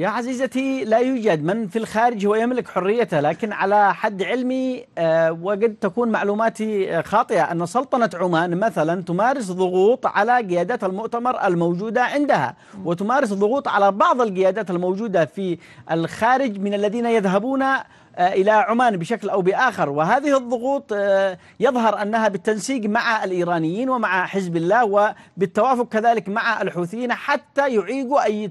يا عزيزتي لا يوجد من في الخارج هو يملك حريته لكن على حد علمي آه، وقد تكون معلوماتي آه، خاطئة أن سلطنة عمان مثلا تمارس ضغوط على قيادات المؤتمر الموجودة عندها وتمارس ضغوط على بعض القيادات الموجودة في الخارج من الذين يذهبون آه، إلى عمان بشكل أو بآخر وهذه الضغوط يظهر أنها بالتنسيق مع الإيرانيين ومع حزب الله وبالتوافق كذلك مع الحوثيين حتى يعيقوا أي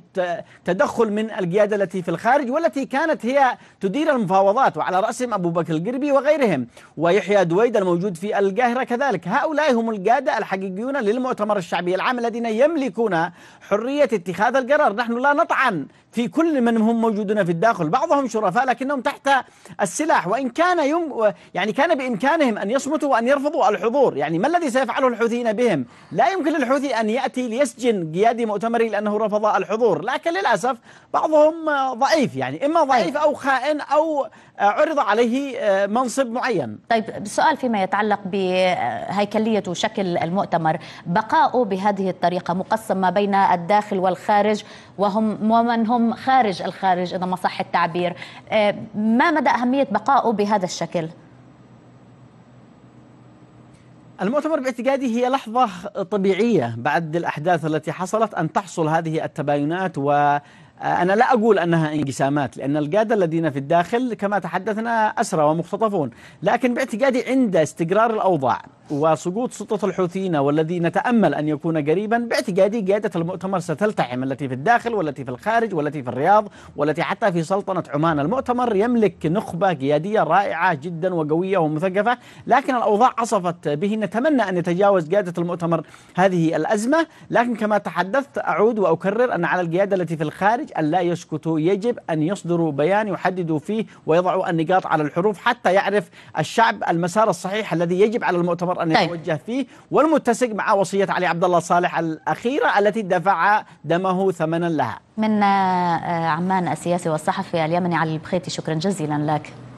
تدخل من القيادة التي في الخارج والتي كانت هي تدير المفاوضات وعلى رأسهم أبو بكر القربي وغيرهم ويحيى دويد الموجود في القاهرة كذلك هؤلاء هم القادة الحقيقيون للمؤتمر الشعبي العام الذين يملكون حرية اتخاذ القرار نحن لا نطعن في كل من هم موجودون في الداخل بعضهم شرفاء لكنهم تحت السلاح وإن كان يم يعني كان بإمكانهم أن يصمتوا وأن يرفضوا الحضور يعني ما الذي سيفعله الحوثيين بهم لا يمكن للحوثي أن يأتي ليسجن قيادي مؤتمره لأنه رفض الحضور لكن للأسف بعضهم ضعيف يعني إما ضعيف أو خائن أو آه، عرض عليه آه، منصب معين طيب السؤال فيما يتعلق بهيكلية وشكل المؤتمر بقاؤه بهذه الطريقة مقسم ما بين الداخل والخارج وهم ومن هم خارج الخارج إذا ما صح التعبير آه، ما مدى أهمية بقاؤه بهذا الشكل؟ المؤتمر باعتقادي هي لحظة طبيعية بعد الأحداث التي حصلت أن تحصل هذه التباينات و أنا لا أقول أنها انقسامات لأن القادة الذين في الداخل كما تحدثنا أسرى ومختطفون لكن باعتقادي عند استقرار الأوضاع وسقوط سلطة الحوثيين والذي نتأمل أن يكون قريبا باعتقادي قيادة المؤتمر ستلتحم التي في الداخل والتي في الخارج والتي في الرياض والتي حتى في سلطنة عمان المؤتمر يملك نخبة قيادية رائعة جدا وقوية ومثقفة لكن الأوضاع عصفت به نتمنى أن يتجاوز قيادة المؤتمر هذه الأزمة لكن كما تحدثت أعود وأكرر أن على القيادة التي في الخارج الحجاج أن لا يسكتوا يجب أن يصدروا بيان يحددوا فيه ويضعوا النقاط على الحروف حتى يعرف الشعب المسار الصحيح الذي يجب على المؤتمر أن طيب. يتوجه فيه والمتسق مع وصية علي عبد الله صالح الأخيرة التي دفع دمه ثمنا لها من آه، عمان السياسي والصحفي اليمني علي البخيتي شكرا جزيلا لك